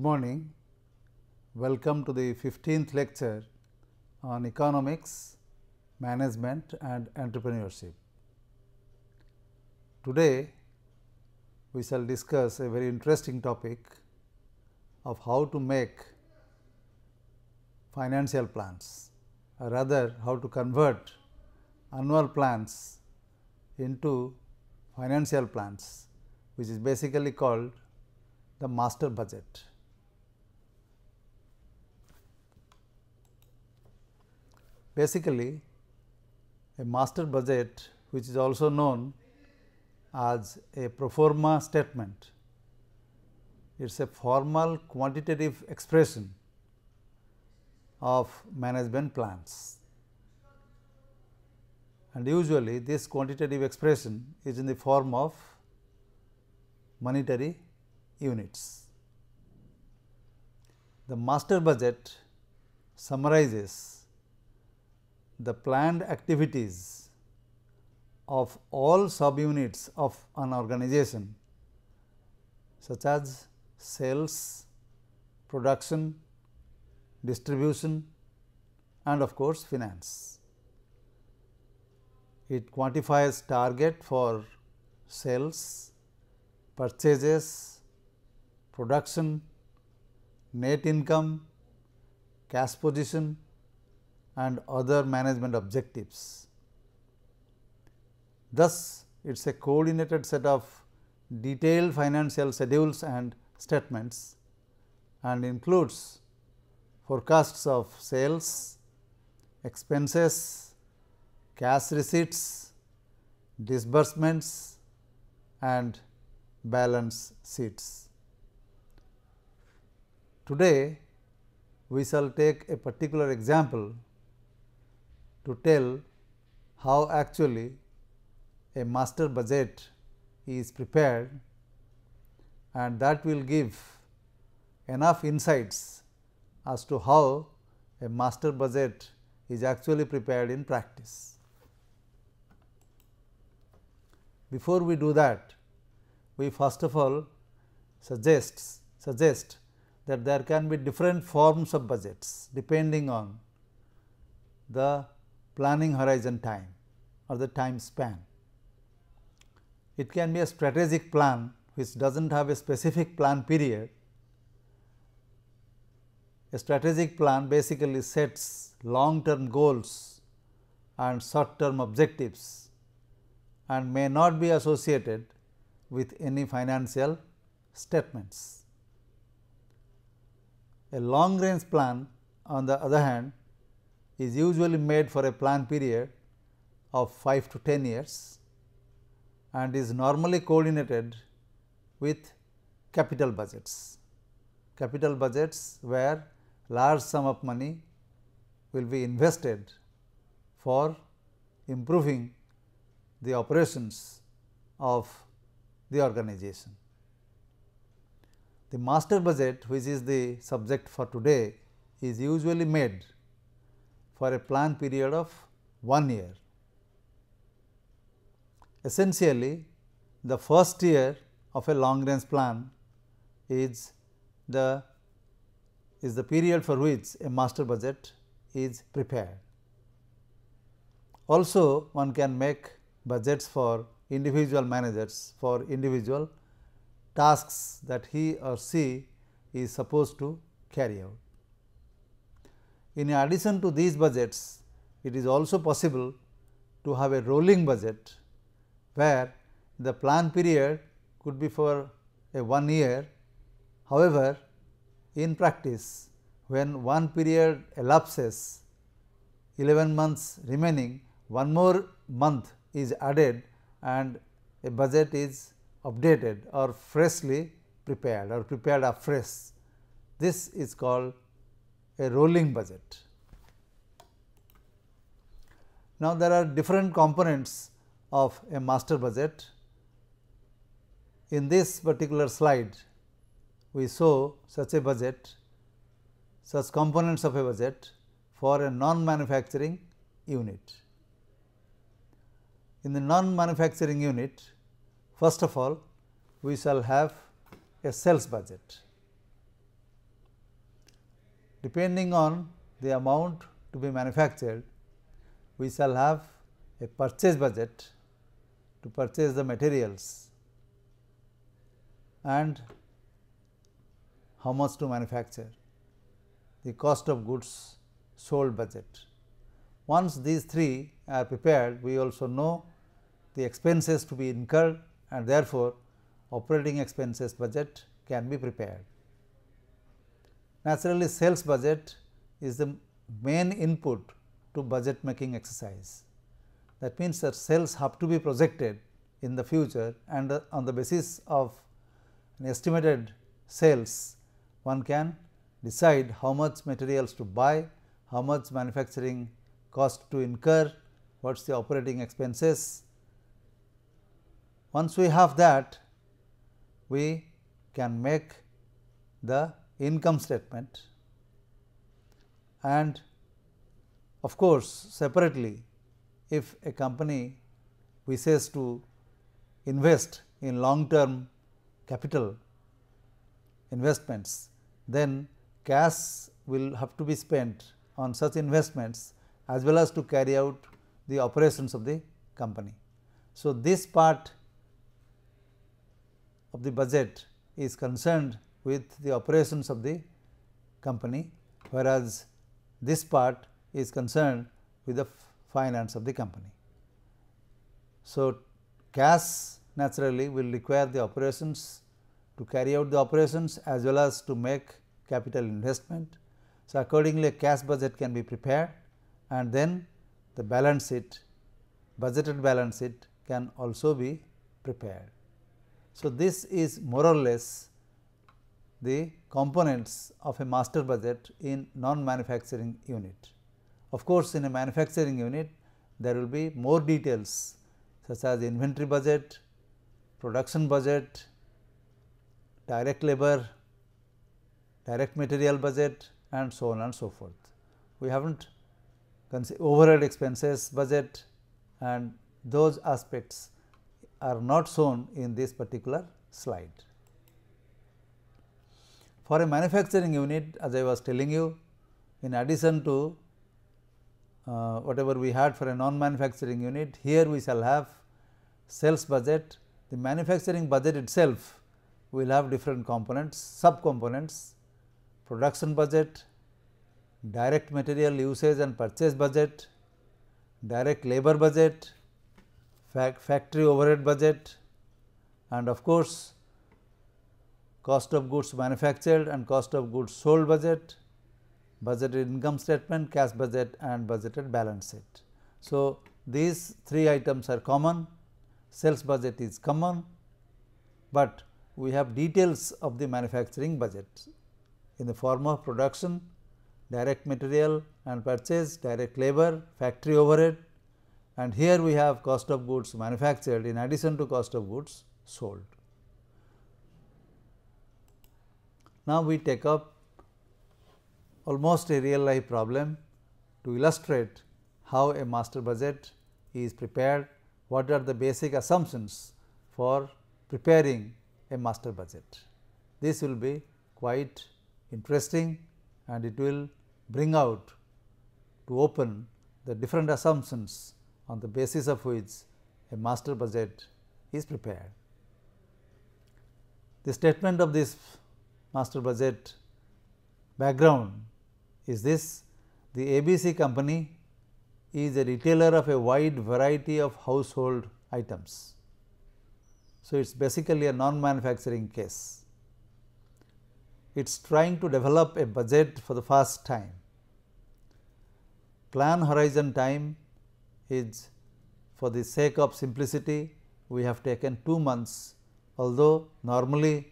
Good morning. Welcome to the 15th lecture on economics, management and entrepreneurship. Today, we shall discuss a very interesting topic of how to make financial plans or rather how to convert annual plans into financial plans which is basically called the master budget. Basically, a master budget which is also known as a pro forma statement. It is a formal quantitative expression of management plans and usually this quantitative expression is in the form of monetary units. The master budget summarizes the planned activities of all subunits of an organization such as sales, production, distribution and of course, finance. It quantifies target for sales, purchases, production, net income, cash position and other management objectives. Thus, it is a coordinated set of detailed financial schedules and statements and includes forecasts of sales, expenses, cash receipts, disbursements and balance sheets. Today, we shall take a particular example to tell how actually a master budget is prepared and that will give enough insights as to how a master budget is actually prepared in practice. Before we do that, we first of all suggests suggest that there can be different forms of budgets depending on the planning horizon time or the time span. It can be a strategic plan which does not have a specific plan period. A strategic plan basically sets long term goals and short term objectives and may not be associated with any financial statements. A long range plan on the other hand is usually made for a plan period of 5 to 10 years and is normally coordinated with capital budgets. Capital budgets where large sum of money will be invested for improving the operations of the organization. The master budget which is the subject for today is usually made for a plan period of 1 year. Essentially, the first year of a long range plan is the is the period for which a master budget is prepared. Also, one can make budgets for individual managers for individual tasks that he or she is supposed to carry out. In addition to these budgets, it is also possible to have a rolling budget, where the plan period could be for a one year. However, in practice, when one period elapses, 11 months remaining, one more month is added and a budget is updated or freshly prepared or prepared afresh. This is called a rolling budget. Now, there are different components of a master budget. In this particular slide, we show such a budget, such components of a budget for a non-manufacturing unit. In the non-manufacturing unit, first of all, we shall have a sales budget depending on the amount to be manufactured, we shall have a purchase budget to purchase the materials and how much to manufacture, the cost of goods sold budget. Once these three are prepared, we also know the expenses to be incurred and therefore, operating expenses budget can be prepared. Naturally, sales budget is the main input to budget making exercise. That means that sales have to be projected in the future and uh, on the basis of an estimated sales, one can decide how much materials to buy, how much manufacturing cost to incur, what is the operating expenses. Once we have that, we can make the income statement and of course, separately if a company wishes to invest in long term capital investments, then cash will have to be spent on such investments as well as to carry out the operations of the company. So, this part of the budget is concerned with the operations of the company, whereas this part is concerned with the finance of the company. So, cash naturally will require the operations to carry out the operations as well as to make capital investment. So, accordingly a cash budget can be prepared and then the balance sheet budgeted balance sheet can also be prepared. So, this is more or less the components of a master budget in non-manufacturing unit. Of course, in a manufacturing unit, there will be more details such as inventory budget, production budget, direct labor, direct material budget and so on and so forth. We have not considered overhead expenses budget and those aspects are not shown in this particular slide. For a manufacturing unit as I was telling you in addition to uh, whatever we had for a non-manufacturing unit here we shall have sales budget the manufacturing budget itself will have different components sub components production budget direct material usage and purchase budget direct labor budget factory overhead budget and of course cost of goods manufactured and cost of goods sold budget, budgeted income statement, cash budget and budgeted balance sheet. So, these three items are common, sales budget is common, but we have details of the manufacturing budget in the form of production, direct material and purchase, direct labor, factory overhead and here we have cost of goods manufactured in addition to cost of goods sold. Now, we take up almost a real life problem to illustrate how a master budget is prepared, what are the basic assumptions for preparing a master budget. This will be quite interesting and it will bring out to open the different assumptions on the basis of which a master budget is prepared. The statement of this master budget background is this the ABC company is a retailer of a wide variety of household items. So, it is basically a non manufacturing case. It is trying to develop a budget for the first time. Plan horizon time is for the sake of simplicity we have taken 2 months although normally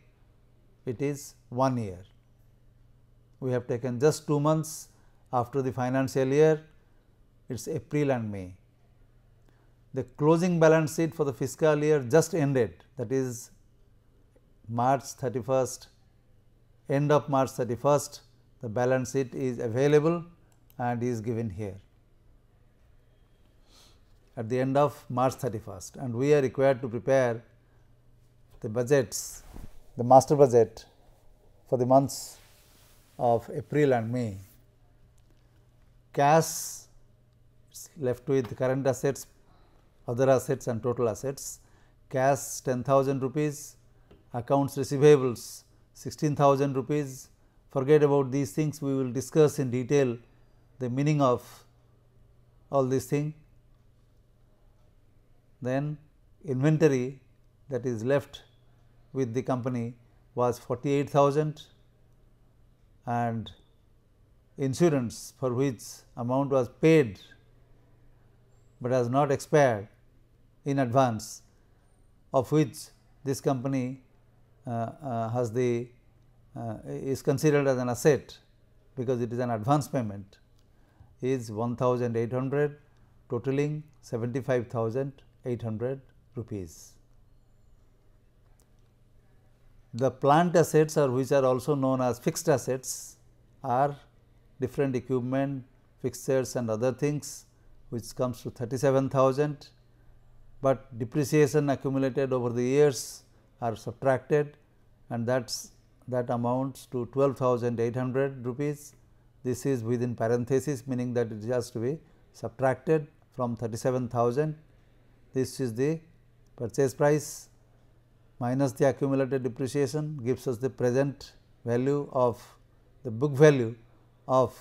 it is 1 year. We have taken just 2 months after the financial year, it is April and May. The closing balance sheet for the fiscal year just ended that is March 31st, end of March 31st, the balance sheet is available and is given here at the end of March 31st and we are required to prepare the budgets the master budget for the months of April and May. Cash left with current assets, other assets and total assets, cash 10,000 rupees, accounts receivables 16,000 rupees. Forget about these things, we will discuss in detail the meaning of all these things. Then inventory that is left with the company was 48,000 and insurance for which amount was paid, but has not expired in advance of which this company uh, uh, has the uh, is considered as an asset because it is an advance payment is 1800 totaling 75800 rupees the plant assets which are also known as fixed assets are different equipment, fixtures and other things which comes to 37,000, but depreciation accumulated over the years are subtracted and that's that amounts to 12,800 rupees. This is within parenthesis meaning that it has to be subtracted from 37,000. This is the purchase price minus the accumulated depreciation gives us the present value of the book value of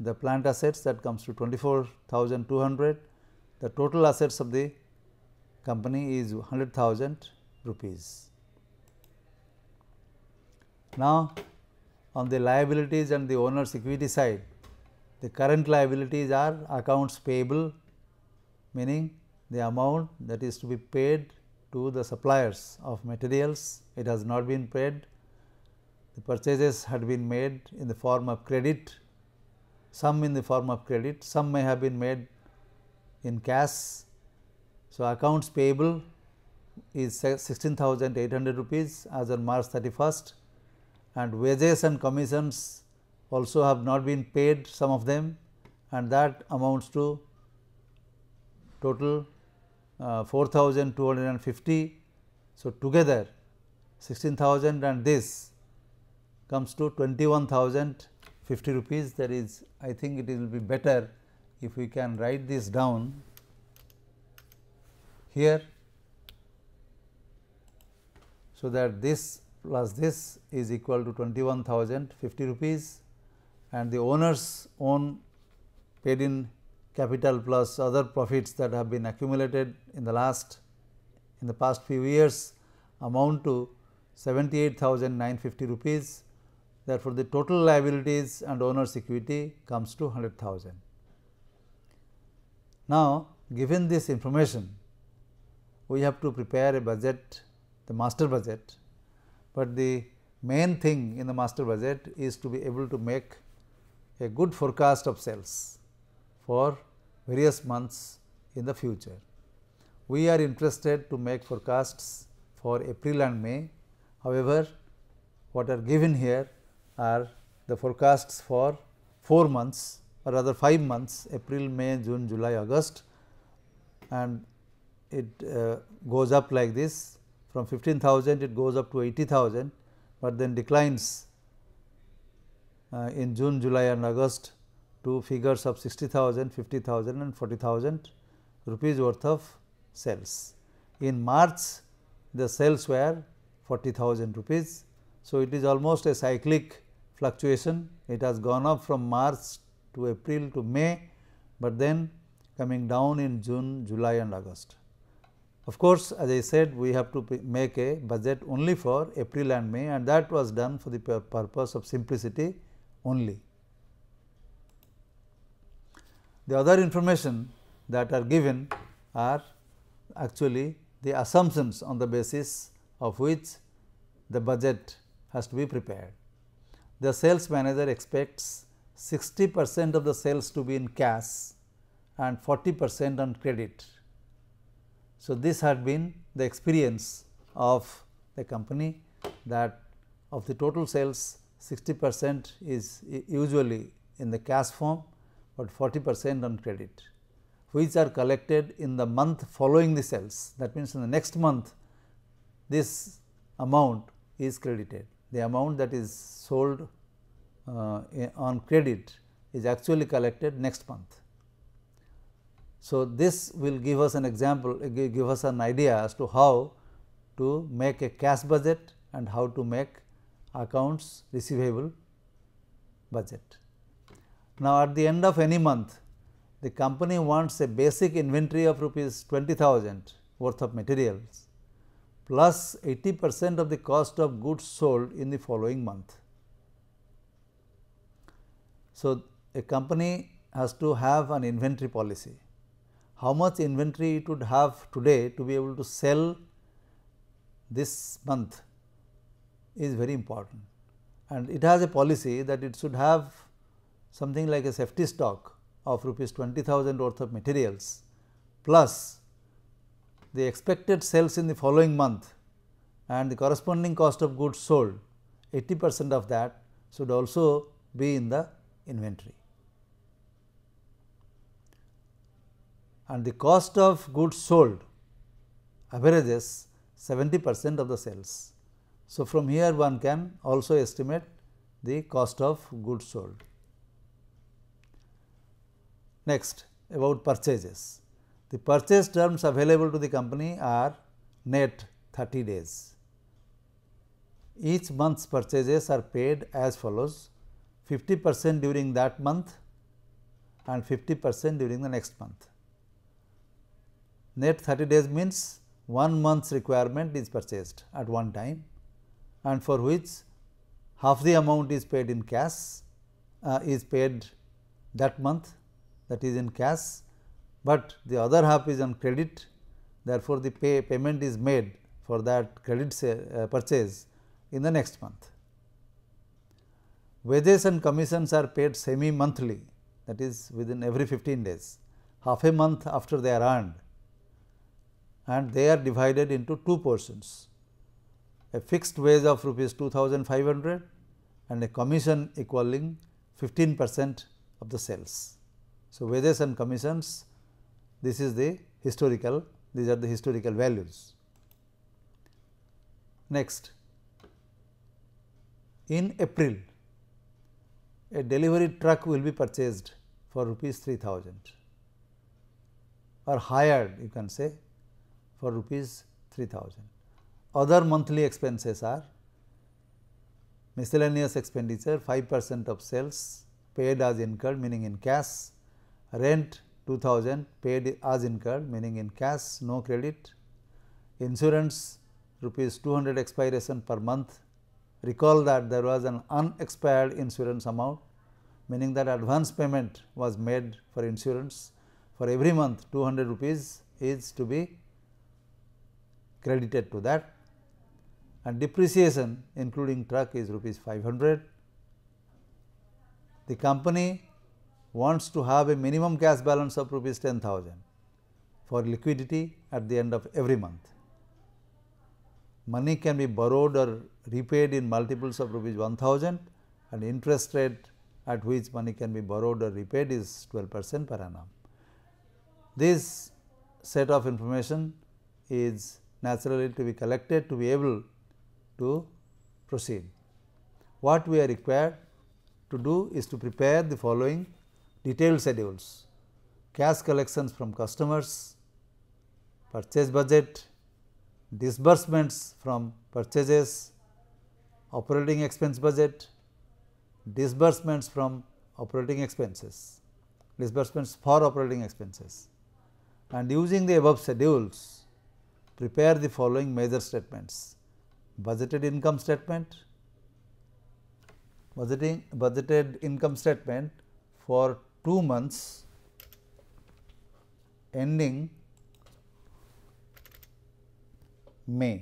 the plant assets that comes to 24,200. The total assets of the company is 100,000 rupees. Now, on the liabilities and the owner's equity side, the current liabilities are accounts payable meaning the amount that is to be paid to the suppliers of materials, it has not been paid. The purchases had been made in the form of credit, some in the form of credit, some may have been made in cash. So, accounts payable is 16,800 rupees as on March 31st and wages and commissions also have not been paid some of them and that amounts to total uh, 4250. So, together 16,000 and this comes to 21,050 rupees that is I think it will be better if we can write this down here. So, that this plus this is equal to 21,050 rupees and the owners own paid in capital plus other profits that have been accumulated in the last in the past few years amount to 78,950 rupees. Therefore, the total liabilities and owner's equity comes to 100,000. Now, given this information, we have to prepare a budget, the master budget, but the main thing in the master budget is to be able to make a good forecast of sales for various months in the future. We are interested to make forecasts for April and May. However, what are given here are the forecasts for 4 months or rather 5 months April, May, June, July, August and it uh, goes up like this from 15,000 it goes up to 80,000, but then declines uh, in June, July and August to figures of 60,000, 50,000 and 40,000 rupees worth of sales. In March, the sales were 40,000 rupees. So, it is almost a cyclic fluctuation. It has gone up from March to April to May, but then coming down in June, July and August. Of course, as I said we have to make a budget only for April and May and that was done for the purpose of simplicity only the other information that are given are actually the assumptions on the basis of which the budget has to be prepared. The sales manager expects 60 percent of the sales to be in cash and 40 percent on credit. So, this had been the experience of the company that of the total sales 60 percent is usually in the cash form but 40 percent on credit which are collected in the month following the sales. That means, in the next month this amount is credited. The amount that is sold uh, eh, on credit is actually collected next month. So, this will give us an example, eh, give us an idea as to how to make a cash budget and how to make accounts receivable budget. Now, at the end of any month, the company wants a basic inventory of rupees 20,000 worth of materials plus 80 percent of the cost of goods sold in the following month. So, a company has to have an inventory policy. How much inventory it would have today to be able to sell this month is very important and it has a policy that it should have something like a safety stock of rupees 20,000 worth of materials plus the expected sales in the following month and the corresponding cost of goods sold 80 percent of that should also be in the inventory. And the cost of goods sold averages 70 percent of the sales. So, from here one can also estimate the cost of goods sold. Next about purchases. The purchase terms available to the company are net 30 days. Each month's purchases are paid as follows 50 percent during that month and 50 percent during the next month. Net 30 days means one month's requirement is purchased at one time and for which half the amount is paid in cash uh, is paid that month that is in cash, but the other half is on credit. Therefore, the pay payment is made for that credit uh, purchase in the next month. Wages and commissions are paid semi monthly that is within every 15 days, half a month after they are earned and they are divided into two portions, a fixed wage of rupees 2500 and a commission equaling 15 percent of the sales. So, wages and commissions this is the historical these are the historical values. Next in April a delivery truck will be purchased for rupees 3000 or hired you can say for rupees 3000. Other monthly expenses are miscellaneous expenditure 5 percent of sales paid as incurred meaning in cash rent 2000 paid as incurred meaning in cash no credit, insurance rupees 200 expiration per month. Recall that there was an unexpired insurance amount meaning that advance payment was made for insurance for every month 200 rupees is to be credited to that and depreciation including truck is rupees 500. The company wants to have a minimum cash balance of rupees 10,000 for liquidity at the end of every month. Money can be borrowed or repaid in multiples of rupees 1000 and interest rate at which money can be borrowed or repaid is 12 percent per annum. This set of information is naturally to be collected to be able to proceed. What we are required to do is to prepare the following detailed schedules, cash collections from customers, purchase budget, disbursements from purchases, operating expense budget, disbursements from operating expenses, disbursements for operating expenses and using the above schedules prepare the following major statements budgeted income statement budgeting budgeted income statement for 2 months ending May.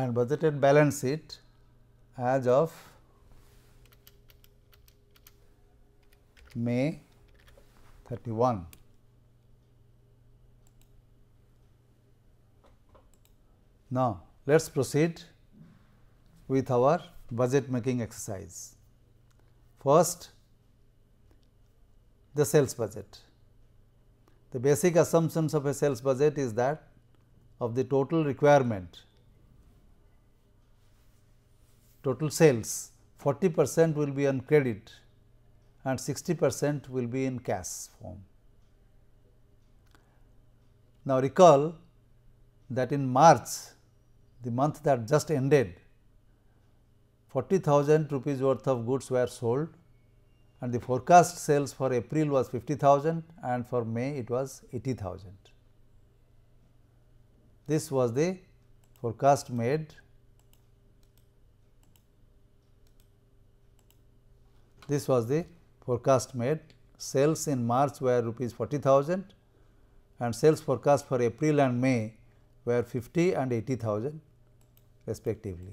and budgeted balance sheet as of May 31. Now, let us proceed with our budget making exercise. First, the sales budget. The basic assumptions of a sales budget is that of the total requirement, total sales 40 percent will be on credit and 60 percent will be in cash form. Now, recall that in March, the month that just ended, 40,000 rupees worth of goods were sold and the forecast sales for April was 50,000 and for May it was 80,000. This was the forecast made. This was the forecast made sales in March were rupees 40,000 and sales forecast for April and May were 50 and 80,000 respectively.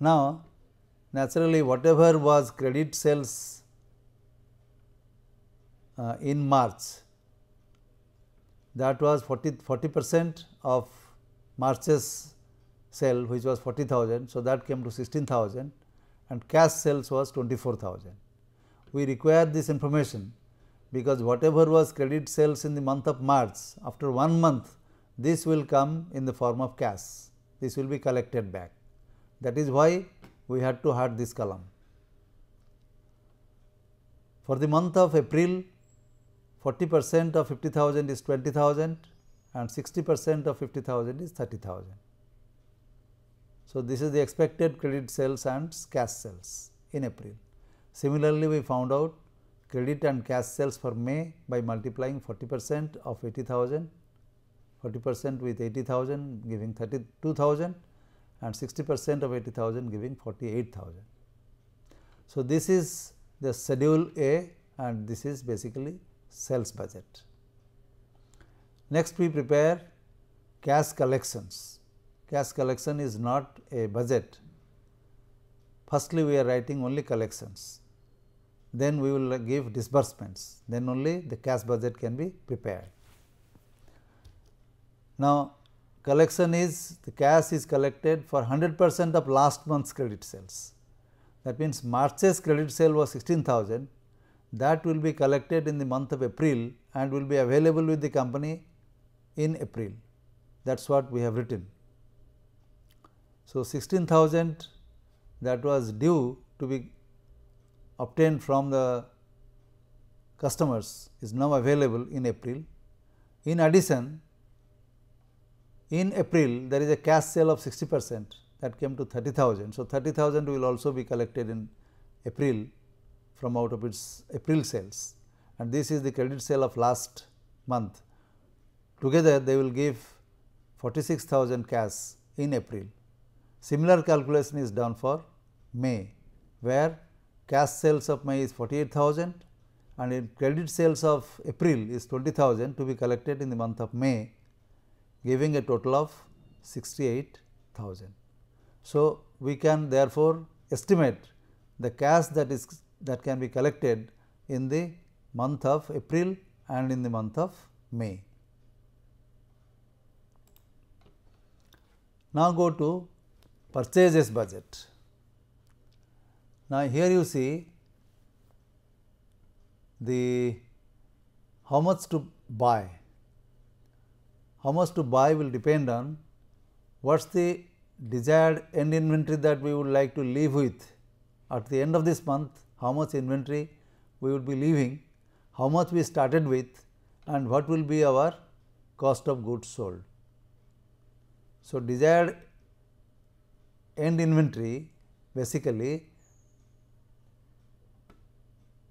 Now, naturally whatever was credit sales uh, in March that was 40 percent of March's sale which was 40,000. So, that came to 16,000 and cash sales was 24,000. We require this information because whatever was credit sales in the month of March after one month this will come in the form of cash this will be collected back that is why we had to add this column. For the month of April 40 percent of 50,000 is 20,000 and 60 percent of 50,000 is 30,000. So, this is the expected credit sales and cash sales in April. Similarly, we found out credit and cash sales for May by multiplying 40 percent of 80,000, 40 percent with 80,000 giving 32,000 and 60 percent of 80,000 giving 48,000. So, this is the schedule A and this is basically sales budget. Next we prepare cash collections cash collection is not a budget. Firstly, we are writing only collections, then we will give disbursements, then only the cash budget can be prepared. Now, collection is the cash is collected for 100 percent of last month's credit sales. That means, March's credit sale was 16,000 that will be collected in the month of April and will be available with the company in April. That is what we have written. So, 16,000 that was due to be obtained from the customers is now available in April. In addition, in April there is a cash sale of 60 percent that came to 30,000. So, 30,000 will also be collected in April from out of its April sales and this is the credit sale of last month. Together they will give 46,000 cash in April. Similar calculation is done for May, where cash sales of May is 48,000 and in credit sales of April is 20,000 to be collected in the month of May, giving a total of 68,000. So, we can therefore estimate the cash that is that can be collected in the month of April and in the month of May. Now, go to purchases budget. Now, here you see the how much to buy, how much to buy will depend on what is the desired end inventory that we would like to leave with at the end of this month, how much inventory we would be leaving, how much we started with and what will be our cost of goods sold. So, desired end inventory basically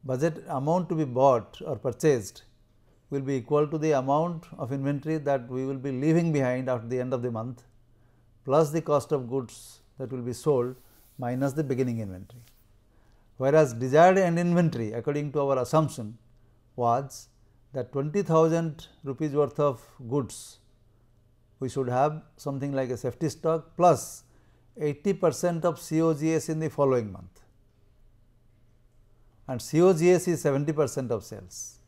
budget amount to be bought or purchased will be equal to the amount of inventory that we will be leaving behind after the end of the month plus the cost of goods that will be sold minus the beginning inventory. Whereas, desired end inventory according to our assumption was that 20,000 rupees worth of goods we should have something like a safety stock plus 80 percent of COGS in the following month and COGS is 70 percent of sales.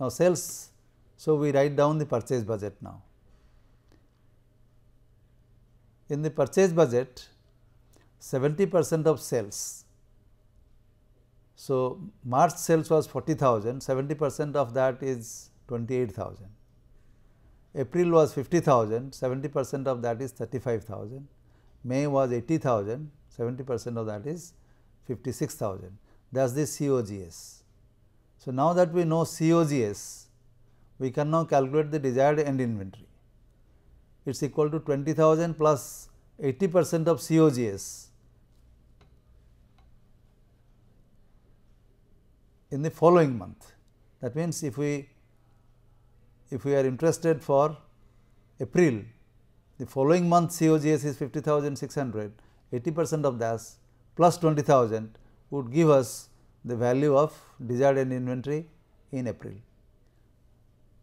Now, sales, so we write down the purchase budget now. In the purchase budget, 70 percent of sales. So, March sales was 40,000, 70 percent of that is 28,000. April was 50,000, 70 percent of that is 35,000. May was 80,000, 70 percent of that is 56,000. That's the COGS. So, now that we know COGS, we can now calculate the desired end inventory. It is equal to 20,000 plus 80 percent of COGS in the following month. That means, if we if we are interested for April, the following month COGS is 50,600, 80 percent of that plus 20,000 would give us the value of desired end inventory in April.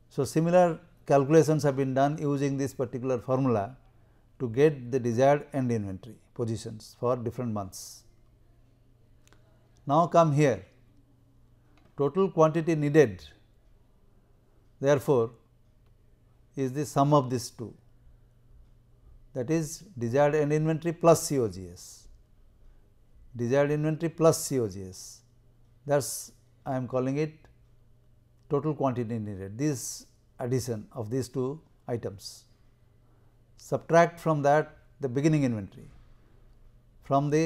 So, similar calculations have been done using this particular formula to get the desired end inventory positions for different months. Now, come here total quantity needed therefore, is the sum of these two that is desired end inventory plus COGS, desired inventory plus COGS that is I am calling it total quantity needed this addition of these two items. Subtract from that the beginning inventory from the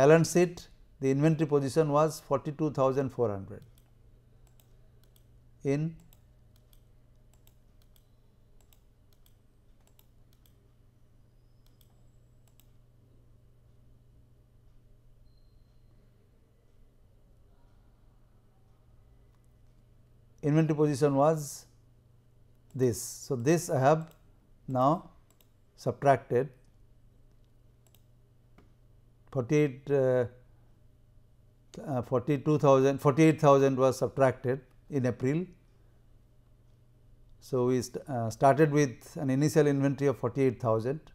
balance sheet the inventory position was 42400 in inventory position was this. So, this I have now subtracted 48 uh, uh 42,000 48,000 was subtracted in April. So, we st uh, started with an initial inventory of 48,000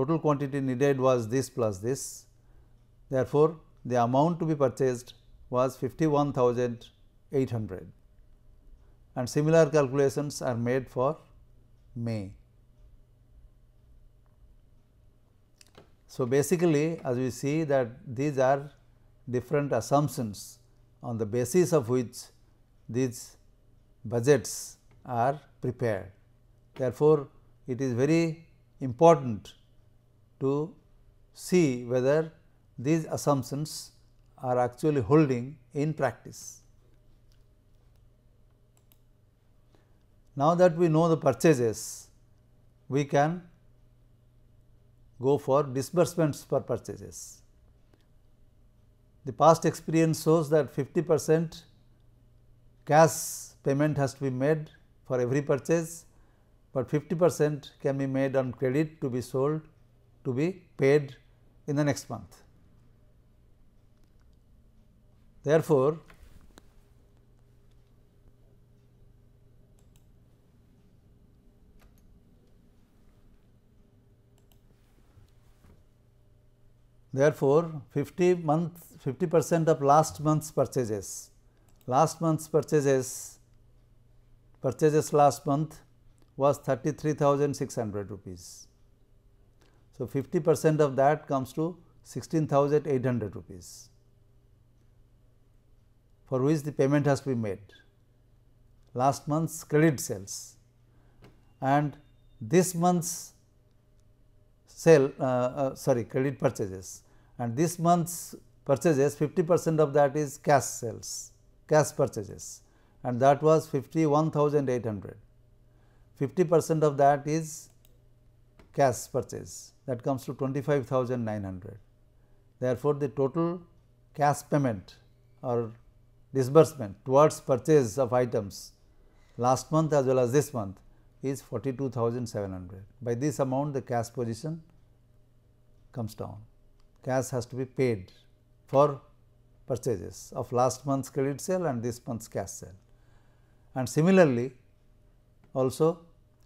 total quantity needed was this plus this. Therefore, the amount to be purchased was 51,800 and similar calculations are made for May. So, basically as we see that these are different assumptions on the basis of which these budgets are prepared. Therefore, it is very important to see whether these assumptions are actually holding in practice. Now that we know the purchases, we can go for disbursements for purchases. The past experience shows that 50 percent cash payment has to be made for every purchase, but 50 percent can be made on credit to be sold to be paid in the next month. Therefore, Therefore, 50 month 50 percent of last month's purchases, last month's purchases purchases last month was 33,600 rupees. So, 50 percent of that comes to 16,800 rupees for which the payment has to be made last month's credit sales and this month's sale uh, uh, sorry credit purchases and this month's purchases 50 percent of that is cash sales, cash purchases and that was 51,800. 50 percent of that is cash purchase that comes to 25,900. Therefore, the total cash payment or disbursement towards purchase of items last month as well as this month is 42,700. By this amount the cash position comes down. Cash has to be paid for purchases of last month's credit sale and this month's cash sale. And similarly, also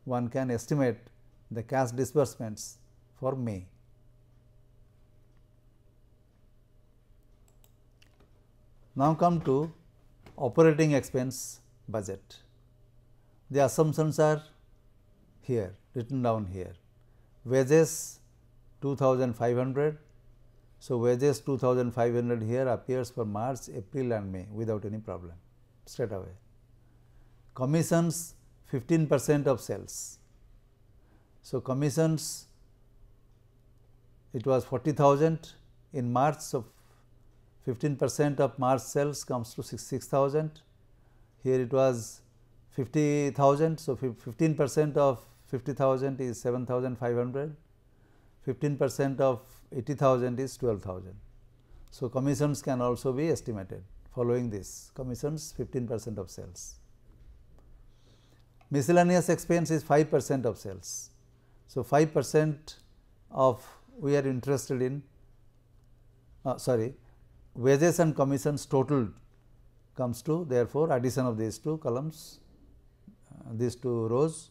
one can estimate the cash disbursements for May. Now come to operating expense budget. The assumptions are here written down here. Wages 2500. So, wages 2500 here appears for March, April and May without any problem straight away. Commissions 15 percent of sales. So, commissions it was 40,000 in March, so 15 percent of March sales comes to 66,000. Here it was 50,000, so 15 percent of 50,000 is 7,500. 15 percent of 80,000 is 12,000. So, commissions can also be estimated following this commissions 15 percent of sales. Miscellaneous expense is 5 percent of sales. So, 5 percent of we are interested in uh, sorry wages and commissions totaled comes to therefore, addition of these two columns uh, these two rows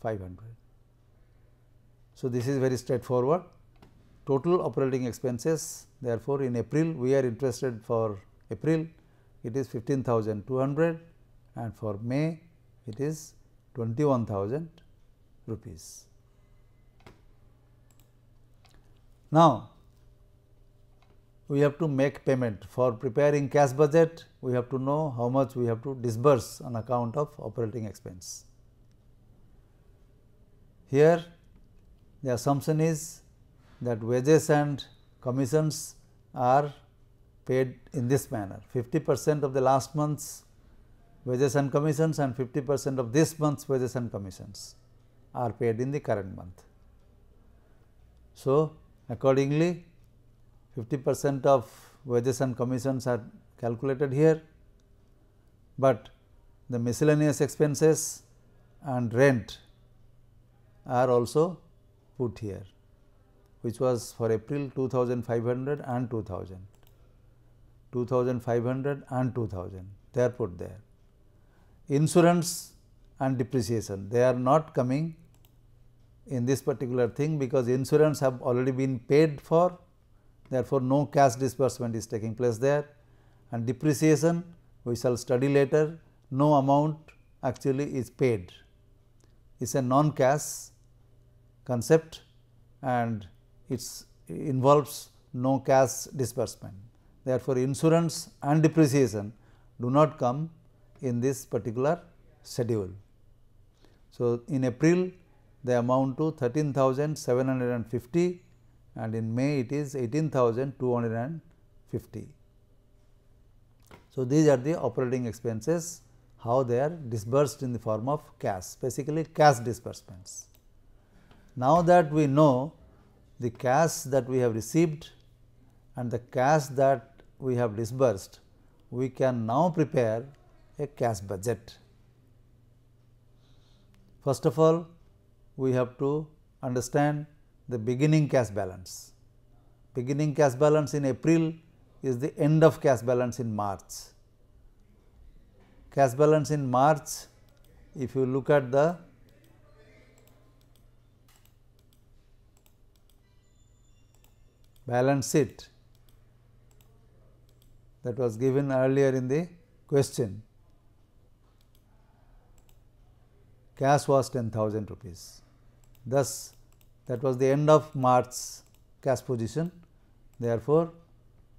500. So, this is very straightforward total operating expenses therefore, in April we are interested for April it is 15,200 and for May it is 21,000 rupees. Now, we have to make payment for preparing cash budget we have to know how much we have to disburse on account of operating expense. Here the assumption is that wages and commissions are paid in this manner 50 percent of the last month's wages and commissions and 50 percent of this month's wages and commissions are paid in the current month. So, accordingly 50 percent of wages and commissions are calculated here, but the miscellaneous expenses and rent are also put here which was for April 2500 and 2000, 2500 and 2000 they are put there. Insurance and depreciation they are not coming in this particular thing because insurance have already been paid for therefore, no cash disbursement is taking place there and depreciation we shall study later no amount actually is paid is a non-cash concept and it involves no cash disbursement. Therefore, insurance and depreciation do not come in this particular schedule. So, in April they amount to 13,750 and in May it is 18,250. So, these are the operating expenses how they are disbursed in the form of cash basically cash disbursements. Now that we know the cash that we have received and the cash that we have disbursed, we can now prepare a cash budget. First of all, we have to understand the beginning cash balance. Beginning cash balance in April is the end of cash balance in March cash balance in March if you look at the balance sheet that was given earlier in the question cash was 10,000 rupees. Thus, that was the end of March cash position. Therefore,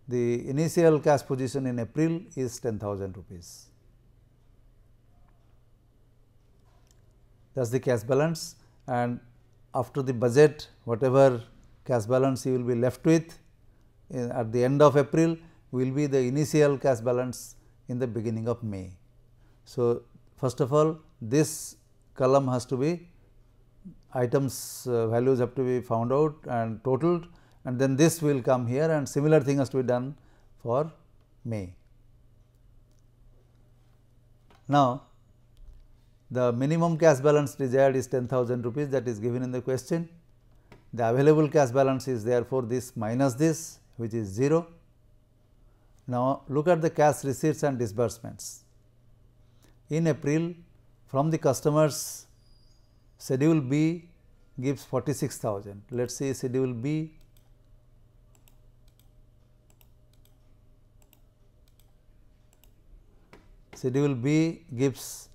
the initial cash position in April is 10,000 rupees. that is the cash balance and after the budget whatever cash balance you will be left with at the end of April will be the initial cash balance in the beginning of May. So, first of all this column has to be items uh, values have to be found out and totaled and then this will come here and similar thing has to be done for May. Now, the minimum cash balance desired is 10,000 rupees that is given in the question. The available cash balance is therefore, this minus this which is 0. Now, look at the cash receipts and disbursements. In April from the customers schedule B gives 46,000. Let us say schedule B schedule B gives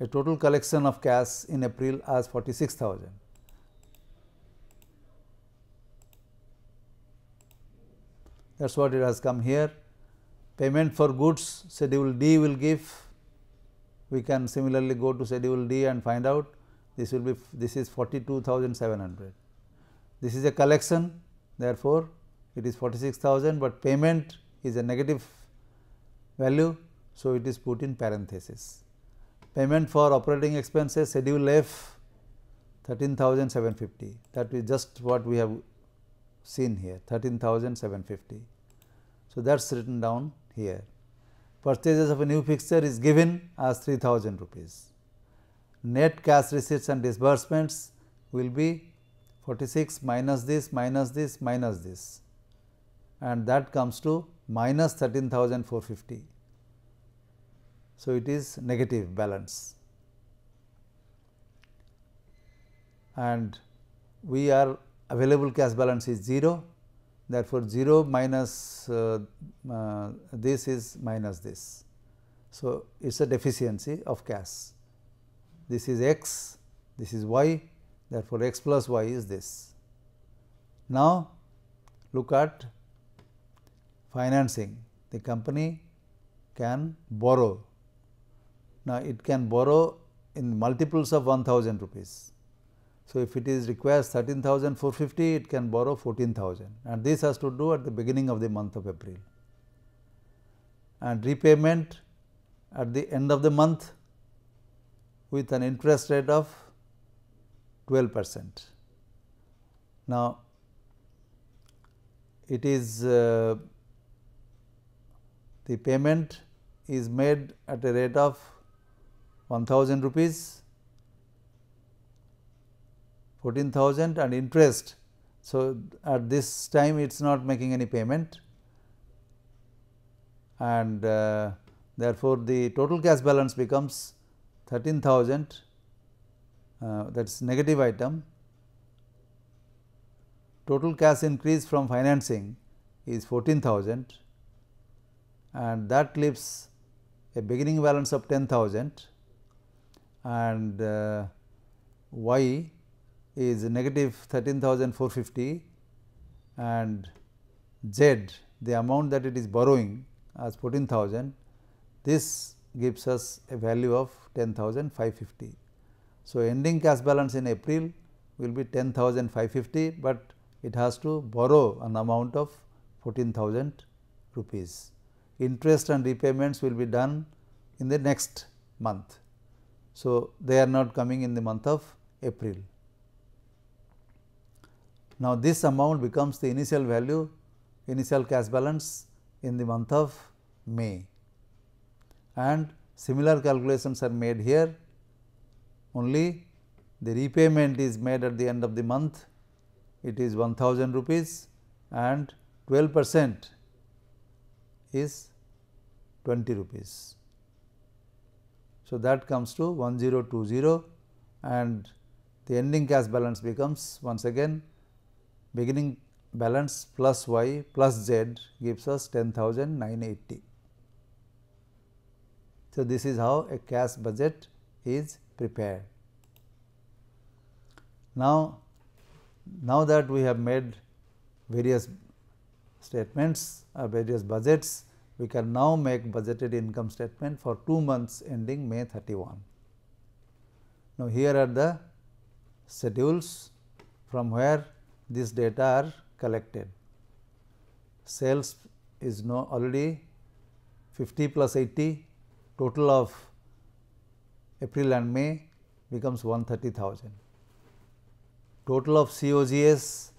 a total collection of cash in April as 46,000. That is what it has come here. Payment for goods schedule D will give, we can similarly go to schedule D and find out this will be this is 42,700. This is a collection therefore, it is 46,000, but payment is a negative value. So, it is put in parenthesis payment for operating expenses schedule F 13,750 that is just what we have seen here 13,750. So, that is written down here. Purchases of a new fixture is given as 3000 rupees. Net cash receipts and disbursements will be 46 minus this minus this minus this and that comes to minus 13,450. So, it is negative balance and we are available cash balance is 0 therefore, 0 minus uh, uh, this is minus this. So, it is a deficiency of cash this is x this is y therefore, x plus y is this. Now, look at financing the company can borrow now, it can borrow in multiples of 1000 rupees. So, if it is requires 13,450, it can borrow 14,000 and this has to do at the beginning of the month of April. And repayment at the end of the month with an interest rate of 12 percent. Now, it is uh, the payment is made at a rate of 1000 rupees, 14,000 and interest. So, at this time it is not making any payment and uh, therefore, the total cash balance becomes 13,000 uh, that is negative item. Total cash increase from financing is 14,000 and that leaves a beginning balance of 10,000 and uh, y is negative 13450 and z the amount that it is borrowing as 14000 this gives us a value of 10550 so ending cash balance in april will be 10550 but it has to borrow an amount of 14000 rupees interest and repayments will be done in the next month so, they are not coming in the month of April. Now, this amount becomes the initial value initial cash balance in the month of May and similar calculations are made here only the repayment is made at the end of the month it is 1000 rupees and 12 percent is 20 rupees. So, that comes to 1020 and the ending cash balance becomes once again beginning balance plus y plus z gives us 10,980. So, this is how a cash budget is prepared. Now, now that we have made various statements or various budgets, we can now make budgeted income statement for 2 months ending May 31. Now, here are the schedules from where this data are collected. Sales is now already 50 plus 80 total of April and May becomes 130,000. Total of COGS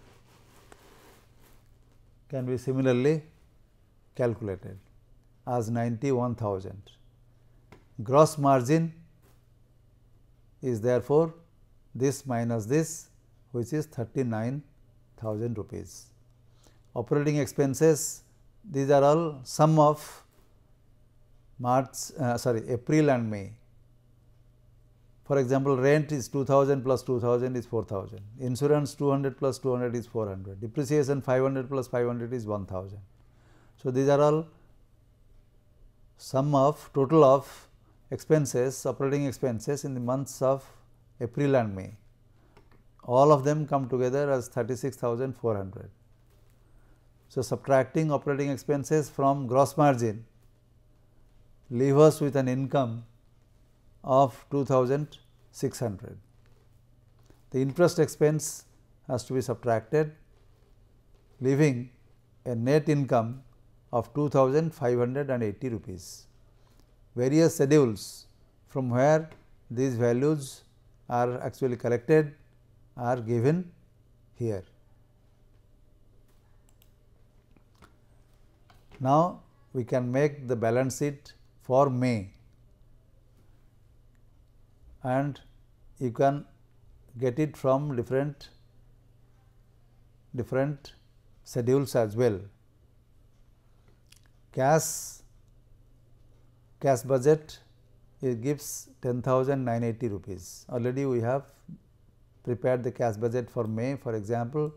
can be similarly calculated as 91,000. Gross margin is therefore this minus this which is 39,000 rupees. Operating expenses these are all sum of March uh, sorry April and May. For example, rent is 2000 plus 2000 is 4000, insurance 200 plus 200 is 400, depreciation 500 plus 500 is 1000. So, these are all sum of total of expenses operating expenses in the months of April and May. All of them come together as 36,400. So, subtracting operating expenses from gross margin leave us with an income of 2600. The interest expense has to be subtracted leaving a net income of 2580 rupees. Various schedules from where these values are actually collected are given here. Now, we can make the balance sheet for May and you can get it from different different schedules as well cash cash budget it gives 10980 rupees already we have prepared the cash budget for May for example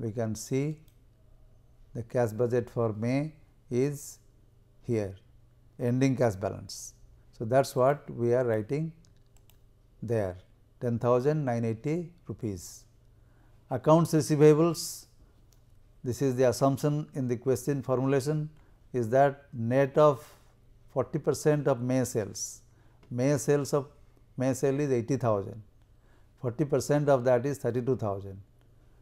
we can see the cash budget for May is here ending cash balance. So, that is what we are writing there 10,980 rupees. Accounts receivables this is the assumption in the question formulation is that net of 40 percent of May sales, May sales of May sale is 80,000, 40 percent of that is 32,000.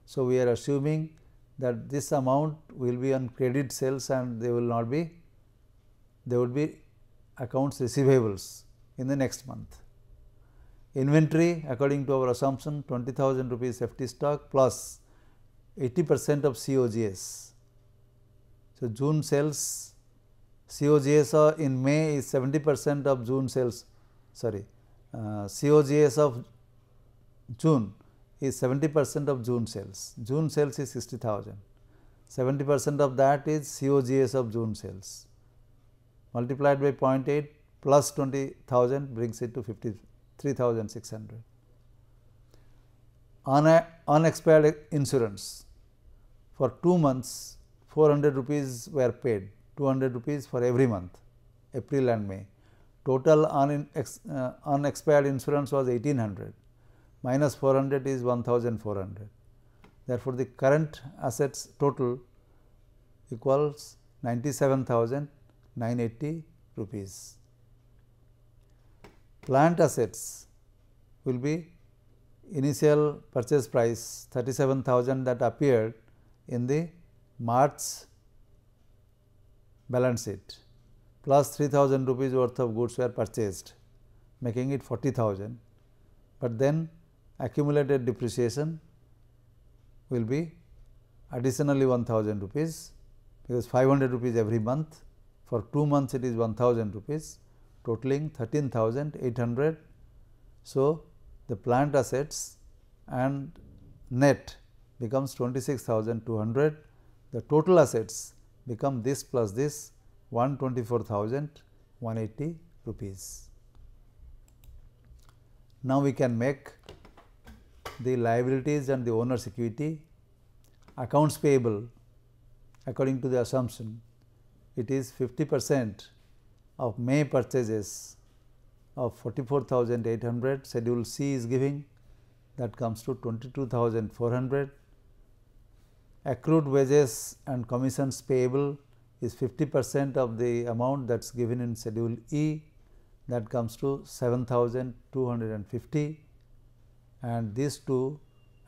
So, we are assuming that this amount will be on credit sales and they will not be, they would be accounts receivables in the next month. Inventory according to our assumption 20,000 rupees safety stock plus 80 percent of COGS. So, June sales COGS in May is 70 percent of June sales sorry uh, COGS of June is 70 percent of June sales. June sales is 60,000. 70 percent of that is COGS of June sales multiplied by 0.8 plus 20,000 brings it to 53,600. Une unexpired insurance for 2 months 400 rupees were paid 200 rupees for every month April and May. Total un uh, unexpired insurance was 1800 minus 400 is 1400. Therefore, the current assets total equals 97,980 rupees. Plant assets will be initial purchase price 37,000 that appeared in the March balance sheet plus 3000 rupees worth of goods were purchased making it 40,000, but then accumulated depreciation will be additionally 1000 rupees because 500 rupees every month for 2 months it is 1000 rupees totaling 13,800. So, the plant assets and net becomes 26,200. The total assets become this plus this 124,180 rupees. Now, we can make the liabilities and the owner's equity accounts payable according to the assumption it is 50 percent of May purchases of 44,800 schedule C is giving that comes to 22,400 accrued wages and commissions payable is 50 percent of the amount that is given in schedule E that comes to 7250 and these two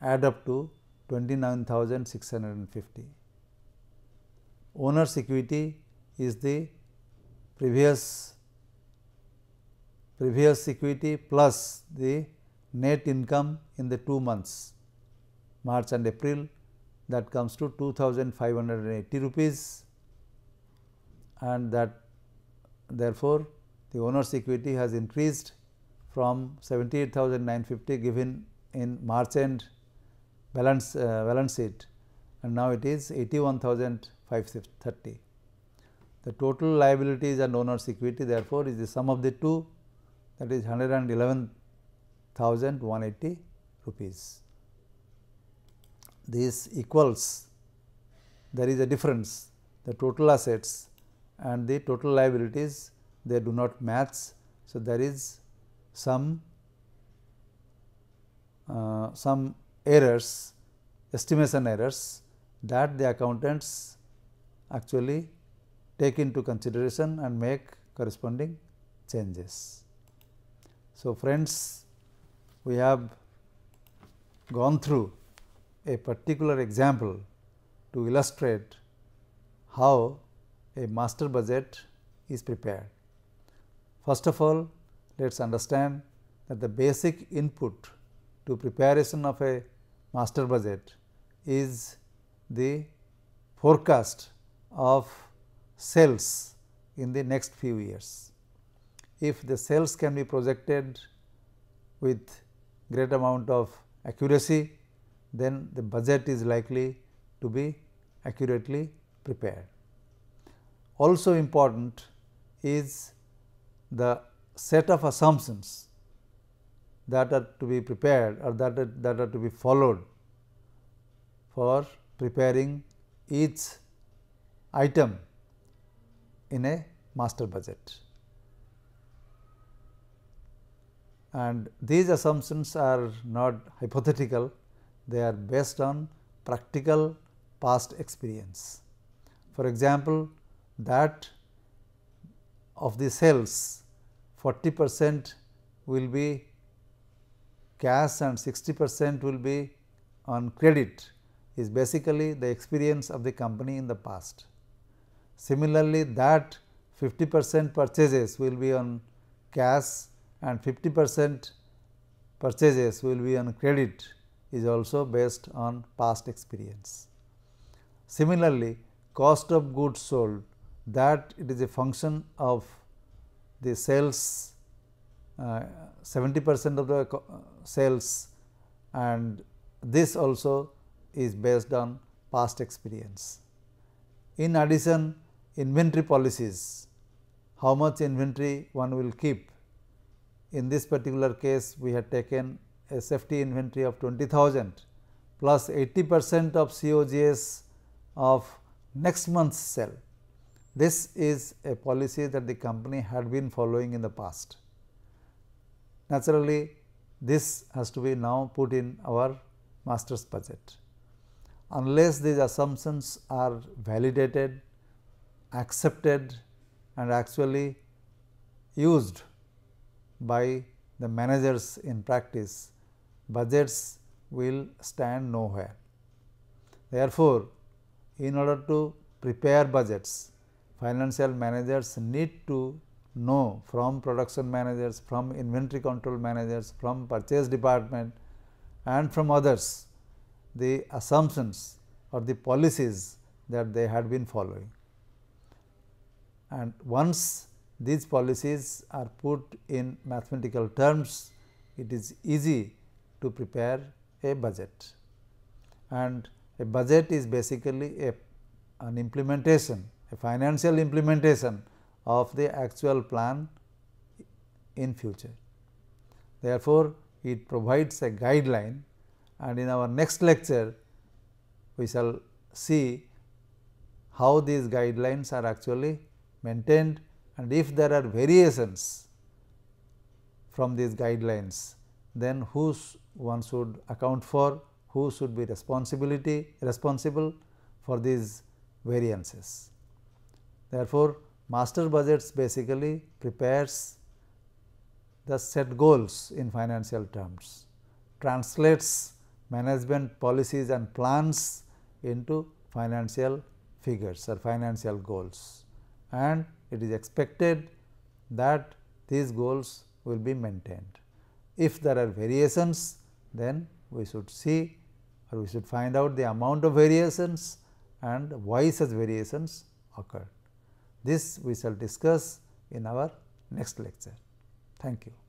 add up to 29650. Owner's equity is the previous previous equity plus the net income in the two months March and April that comes to 2580 rupees and that therefore, the owner's equity has increased from 78,950 given in March end balance uh, balance sheet and now it is 81,530. The total liabilities and owner's equity therefore, is the sum of the two that is 111,180 rupees this equals there is a difference the total assets and the total liabilities they do not match. So, there is some uh, some errors estimation errors that the accountants actually take into consideration and make corresponding changes. So, friends we have gone through a particular example to illustrate how a master budget is prepared. First of all, let us understand that the basic input to preparation of a master budget is the forecast of sales in the next few years. If the sales can be projected with great amount of accuracy, then the budget is likely to be accurately prepared. Also important is the set of assumptions that are to be prepared or that are, that are to be followed for preparing each item in a master budget. And these assumptions are not hypothetical, they are based on practical past experience. For example, that of the cells 40 percent will be cash and 60 percent will be on credit is basically the experience of the company in the past. Similarly, that 50 percent purchases will be on cash and 50 percent purchases will be on credit is also based on past experience. Similarly, cost of goods sold that it is a function of the sales uh, 70 percent of the uh, sales and this also is based on past experience. In addition inventory policies, how much inventory one will keep. In this particular case we had taken a safety inventory of 20,000 plus 80 percent of COGS of next month's sale. This is a policy that the company had been following in the past. Naturally, this has to be now put in our master's budget. Unless these assumptions are validated, accepted and actually used by the managers in practice, budgets will stand nowhere. Therefore, in order to prepare budgets, financial managers need to know from production managers, from inventory control managers, from purchase department and from others the assumptions or the policies that they had been following. And once these policies are put in mathematical terms, it is easy to prepare a budget and a budget is basically a, an implementation a financial implementation of the actual plan in future. Therefore, it provides a guideline and in our next lecture we shall see how these guidelines are actually maintained and if there are variations from these guidelines then who one should account for, who should be responsibility responsible for these variances. Therefore, master budgets basically prepares the set goals in financial terms, translates management policies and plans into financial figures or financial goals and it is expected that these goals will be maintained. If there are variations, then we should see or we should find out the amount of variations and why such variations occurred. This we shall discuss in our next lecture. Thank you.